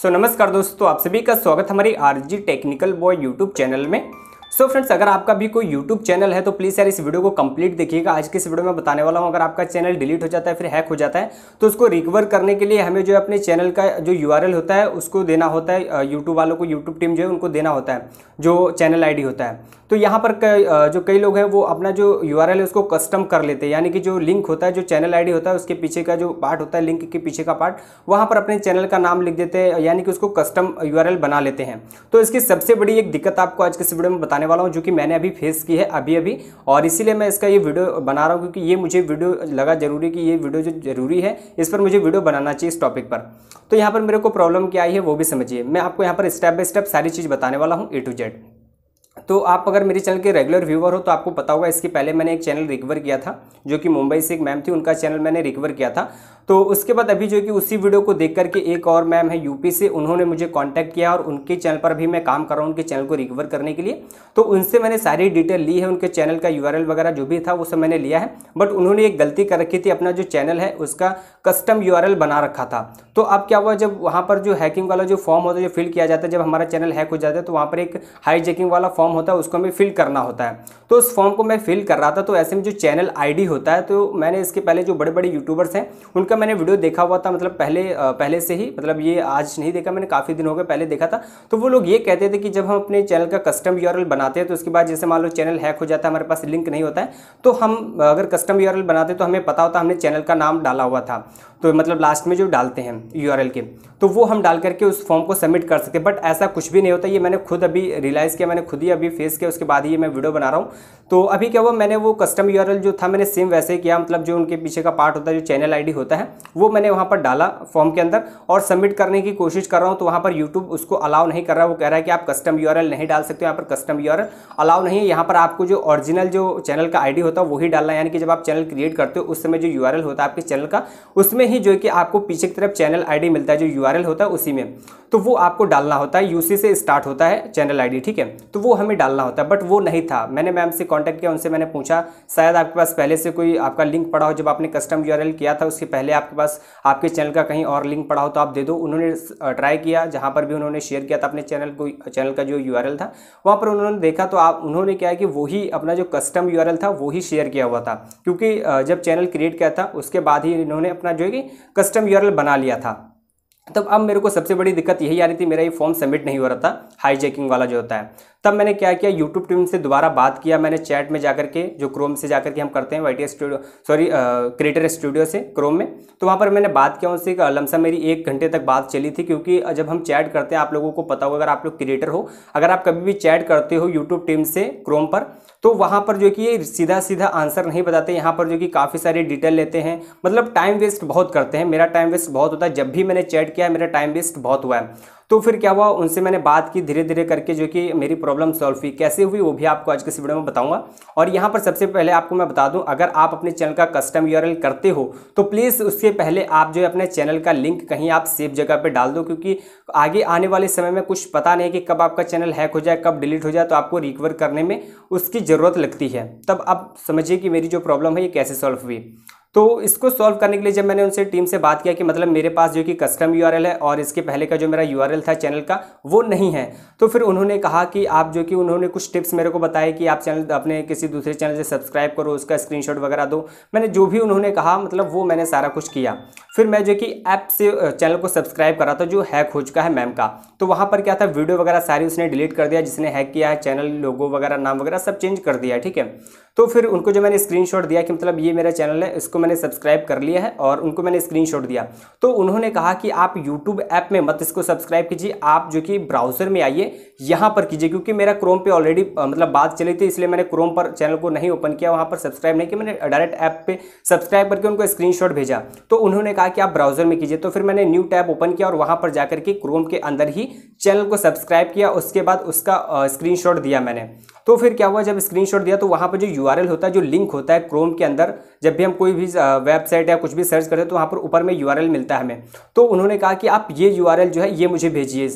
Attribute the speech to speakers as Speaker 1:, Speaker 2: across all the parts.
Speaker 1: सो so, नमस्कार दोस्तों आप सभी का स्वागत हमारी RG technical boy YouTube channel में सो so फ्रेंड्स अगर आपका भी कोई यूट्यूब चैनल है तो प्लीज़ यार इस वीडियो को कंप्लीट देखिएगा आज के इस वीडियो में बताने वाला हूँ अगर आपका चैनल डिलीट हो जाता है फिर हैक हो जाता है तो उसको रिकवर करने के लिए हमें जो है अपने चैनल का जो यू होता है उसको देना होता है यूट्यूब वालों को यूट्यूब टीम जो है उनको देना होता है जो चैनल आई होता है तो यहाँ पर जो कई लोग हैं वो अपना जो यू है उसको कस्टम कर लेते हैं यानी कि जो लिंक होता है जो चैनल आई होता है उसके पीछे का जो पार्ट होता है लिंक के पीछे का पार्ट वहाँ पर अपने चैनल का नाम लिख देते हैं यानी कि उसको कस्टम यू बना लेते हैं तो इसकी सबसे बड़ी एक दिक्कत आपको आज के इस वीडियो में बताने बताने वाला हूँ जो कि मैंने अभी फेस की है अभी अभी और इसीलिए मैं इसका ये वीडियो बना रहा हूँ क्योंकि ये मुझे वीडियो लगा जरूरी कि ये वीडियो जो जरूरी है इस पर मुझे वीडियो बनाना चाहिए इस टॉपिक पर तो यहाँ पर मेरे को प्रॉब्लम क्या आई है वो भी समझिए मैं आपको यहाँ पर स्टेप बाय स्टेप सारी चीज़ बताने वाला हूँ ए टू जेड तो आप अगर मेरे चैनल के रेगुलर व्यूवर हो तो आपको पता होगा इसके पहले मैंने एक चैनल रिकवर किया था जो कि मुंबई से एक मैम थी उनका चैनल मैंने रिकवर किया था तो उसके बाद अभी जो कि उसी वीडियो को देख करके एक और मैम है यूपी से उन्होंने मुझे कॉन्टैक्ट किया और उनके चैनल पर भी मैं काम कर रहा हूँ उनके चैनल को रिकवर करने के लिए तो उनसे मैंने सारी डिटेल ली है उनके चैनल का यू वगैरह जो भी था वो सब मैंने लिया है बट उन्होंने एक गलती कर रखी थी अपना जो चैनल है उसका कस्टम यू बना रखा था तो अब क्या हुआ जब वहाँ पर जो हैकिंग वाला जो फॉर्म होता है जो फिल किया जाता है जब हमारा चैनल हैक हो जाता है तो वहाँ पर एक हाई वाला फॉर्म होता है उसको हमें फिल करना होता है तो उस फॉर्म को मैं फिल कर रहा था तो ऐसे में जो चैनल आईडी होता है तो मैंने इसके पहले जो बड़े बड़े यूट्यूबर्स हैं उनका मैंने वीडियो देखा हुआ था मतलब पहले पहले से ही मतलब ये आज नहीं देखा मैंने काफ़ी दिन हो गए पहले देखा था तो वो लोग ये कहते थे कि जब हम अपने चैनल का कस्टम यू बनाते हैं तो उसके बाद जैसे मान लो चैनल हैक हो जाता है हमारे पास लिंक नहीं होता है तो हम अगर कस्टम यू बनाते तो हमें पता होता हमने चैनल का नाम डाला हुआ था तो मतलब लास्ट में जो डालते हैं यू के तो वो हम डाल करके उस फॉर्म को सबमिट कर सकते बट ऐसा कुछ भी नहीं होता ये मैंने खुद अभी रियलाइज़ किया मैंने खुद ही अभी फेस किया उसके बाद ही मैं वीडियो बना रहा हूँ तो अभी क्या हुआ मैंने वो कस्टम यू जो था मैंने सेम वैसे ही किया मतलब जो उनके पीछे का पार्ट होता है जो चैनल आई होता है वो मैंने वहाँ पर डाला फॉर्म के अंदर और सबमिट करने की कोशिश कर रहा हूँ तो वहाँ पर यूट्यूब उसको अलाउ नहीं कर रहा वो कह रहा है कि आप कस्टम यू नहीं डाल सकते यहाँ पर कस्टम यू अलाउ नहीं है यहाँ पर आपको जो ऑरिजिनल जो चैनल का आईडी होता है वही डालना यानी कि जब आप चैनल क्रिएट करते हो उस समय जो यू होता है आपके चैनल का उसमें ही जो है कि आपको पीछे की तरफ चैनल आईडी मिलता है जो यू यूआरएल होता है उसी में तो वो आपको डालना होता है यूसी से स्टार्ट होता है चैनल आईडी ठीक है तो वो हमें डालना होता है बट वो नहीं था मैंने मैम से कांटेक्ट किया उनसे मैंने पूछा शायद आपके पास पहले से कोई आपका लिंक पड़ा हो जब आपने कस्टम यूआरएल किया था उसके पहले आपके पास आपके चैनल का कहीं और लिंक पड़ा हो तो आप दे दो उन्होंने ट्राई किया जहाँ पर भी उन्होंने शेयर किया था अपने चैनल को चैनल का जो यू था वहाँ पर उन्होंने देखा तो आप उन्होंने क्या कि वही अपना जो कस्टम यू था वही शेयर किया हुआ था क्योंकि जब चैनल क्रिएट किया था उसके बाद ही इन्होंने अपना जो है कि कस्टम यू बना लिया था तब अब मेरे को सबसे बड़ी दिक्कत यही आ रही थी मेरा ये फॉर्म सबमिट नहीं हो रहा था हाईजैकिंग वाला जो होता है तब मैंने क्या किया यूट्यूब टीम से दोबारा बात किया मैंने चैट में जाकर के जो क्रोम से जाकर के हम करते हैं Y studio sorry creator studio से क्रोम में तो वहाँ पर मैंने बात किया उनसे लमसा मेरी एक घंटे तक बात चली थी क्योंकि जब हम चैट करते हैं आप लोगों को पता होगा अगर आप लोग क्रिएटर हो अगर आप कभी भी चैट करते हो यूट्यूब टीम से क्रोम पर तो वहाँ पर जो कि ये सीधा सीधा आंसर नहीं बताते यहाँ पर जो कि काफ़ी सारी डिटेल लेते हैं मतलब टाइम वेस्ट बहुत करते हैं मेरा टाइम वेस्ट बहुत होता है जब भी मैंने चैट किया है मेरा टाइम वेस्ट बहुत हुआ है तो फिर क्या हुआ उनसे मैंने बात की धीरे धीरे करके जो कि मेरी प्रॉब्लम सॉल्व हुई कैसे हुई वो भी आपको आज के इस वीडियो में बताऊंगा और यहाँ पर सबसे पहले आपको मैं बता दूँ अगर आप अपने चैनल का कस्टम यू करते हो तो प्लीज़ उससे पहले आप जो है अपने चैनल का लिंक कहीं आप सेफ जगह पर डाल दो क्योंकि आगे आने वाले समय में कुछ पता नहीं कि कब आपका चैनल हैक हो जाए कब डिलीट हो जाए तो आपको रिकवर करने में उसकी ज़रूरत लगती है तब आप समझिए कि मेरी जो प्रॉब्लम है ये कैसे सॉल्व हुई तो इसको सॉल्व करने के लिए जब मैंने उनसे टीम से बात किया कि मतलब मेरे पास जो कि कस्टम यू है और इसके पहले का जो मेरा यू था चैनल का वो नहीं है तो फिर उन्होंने कहा कि आप जो कि उन्होंने कुछ टिप्स मेरे को बताए कि आप चैनल अपने किसी दूसरे चैनल से सब्सक्राइब करो उसका स्क्रीनशॉट वगैरह दो मैंने जो भी उन्होंने कहा मतलब वो मैंने सारा कुछ किया फिर मैं जो कि ऐप से चैनल को सब्सक्राइब करा था जो हैक हो चुका है मैम का तो वहाँ पर क्या था वीडियो वगैरह सारी उसने डिलीट कर दिया जिसने हैक किया है चैनल लोगो वगैरह नाम वगैरह सब चेंज कर दिया ठीक है तो फिर उनको जो मैंने स्क्रीनशॉट दिया कि मतलब ये मेरा चैनल है इसको मैंने सब्सक्राइब कर लिया है और उनको मैंने स्क्रीनशॉट दिया तो उन्होंने कहा कि आप यूट्यूब ऐप में मत इसको सब्सक्राइब कीजिए आप जो कि ब्राउज़र में आइए यहाँ पर कीजिए क्योंकि मेरा क्रोम पे ऑलरेडी मतलब बात चली थी इसलिए मैंने क्रोम पर चैनल को नहीं ओपन किया वहाँ पर सब्सक्राइब नहीं किया मैंने डायरेक्ट ऐप पर सब्सक्राइब करके उनको स्क्रीन भेजा तो उन्होंने कहा कि आप ब्राउज़र में कीजिए तो फिर मैंने न्यू टैप ओपन किया और वहाँ पर जाकर के क्रोम के अंदर ही चैनल को सब्सक्राइब किया उसके बाद उसका स्क्रीनशॉट दिया मैंने तो फिर क्या हुआ जब स्क्रीनशॉट दिया तो वहाँ पर जो यू होता है जो लिंक होता है क्रोम के अंदर जब भी हम कोई भी वेबसाइट या कुछ भी सर्च करते हैं तो वहाँ पर ऊपर में यू मिलता है हमें तो उन्होंने कहा कि आप ये यू जो है ये मुझे भेजिए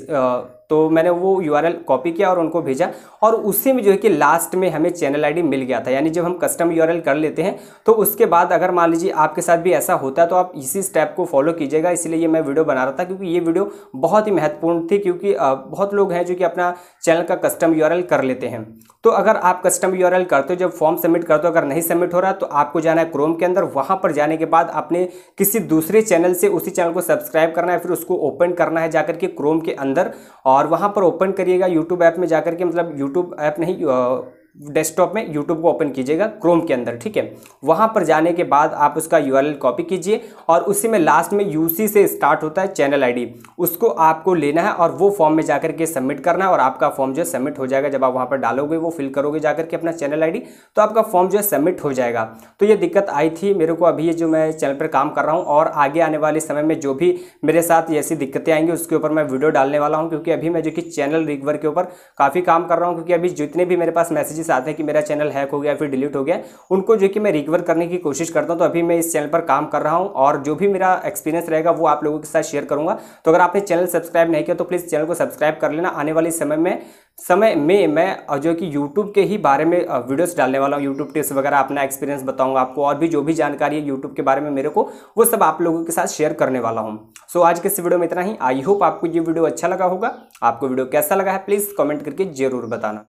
Speaker 1: तो मैंने वो यू कॉपी किया और उनको भेजा और उससे में जो है कि लास्ट में हमें चैनल आईडी मिल गया था यानी जब हम कस्टम यू कर लेते हैं तो उसके बाद अगर मान लीजिए आपके साथ भी ऐसा होता है तो आप इसी स्टेप को फॉलो कीजिएगा इसलिए ये मैं वीडियो बना रहा था क्योंकि ये वीडियो बहुत ही महत्वपूर्ण थी क्योंकि बहुत लोग हैं जो कि अपना चैनल का कस्टम यू कर लेते हैं तो अगर आप कस्टम यू करते हो जब फॉर्म सबमिट करते हो अगर नहीं सबमिट हो रहा तो आपको जाना है क्रोम के अंदर वहाँ पर जाने के बाद आपने किसी दूसरे चैनल से उसी चैनल को सब्सक्राइब करना है फिर उसको ओपन करना है जाकर के क्रोम के अंदर और और वहाँ पर ओपन करिएगा यूट्यूब ऐप में जाकर के मतलब यूट्यूब ऐप नहीं डेस्कटॉप में यूट्यूब को ओपन कीजिएगा क्रोम के अंदर ठीक है वहां पर जाने के बाद आप उसका यू कॉपी कीजिए और उसी में लास्ट में यू से स्टार्ट होता है चैनल आई उसको आपको लेना है और वो फॉर्म में जाकर के सबमिट करना है और आपका फॉर्म जो है सबमिट हो जाएगा जब आप वहां पर डालोगे वो फिल करोगे जाकर के अपना चैनल आई तो आपका फॉर्म जो है सबमिट हो जाएगा तो ये दिक्कत आई थी मेरे को अभी जो मैं चैनल पर काम कर रहा हूँ और आगे आने वाले समय में जो भी मेरे साथ ऐसी दिक्कतें आएंगी उसके ऊपर मैं वीडियो डालने वाला हूँ क्योंकि अभी मैं जो कि चैनल रिकवर के ऊपर काफ़ी काम कर रहा हूँ क्योंकि अभी जितने भी मेरे पास मैसेज केसेस आते हैं कि मेरा चैनल हैक हो गया फिर डिलीट हो गया उनको जो कि मैं रिकवर करने की कोशिश करता हूँ तो अभी मैं इस चैनल पर काम कर रहा हूँ और जो भी मेरा एक्सपीरियंस रहेगा वो आप लोगों के साथ शेयर करूँगा तो अगर आपने चैनल सब्सक्राइब नहीं किया तो प्लीज़ चैनल को सब्सक्राइब कर लेना आने वाले समय में समय में मैं जो कि यूट्यूब के ही बारे में वीडियोस डालने वाला हूँ यूट्यूब टिप्स वगैरह अपना एक्सपीरियंस बताऊंगा आपको और भी जो भी जानकारी है यूट्यूब के बारे में मेरे को वो सब आप लोगों के साथ शेयर करने वाला हूँ सो so, आज के इस वीडियो में इतना ही आई होप आपको ये वीडियो अच्छा लगा होगा आपको वीडियो कैसा लगा है प्लीज़ कमेंट करके जरूर बताना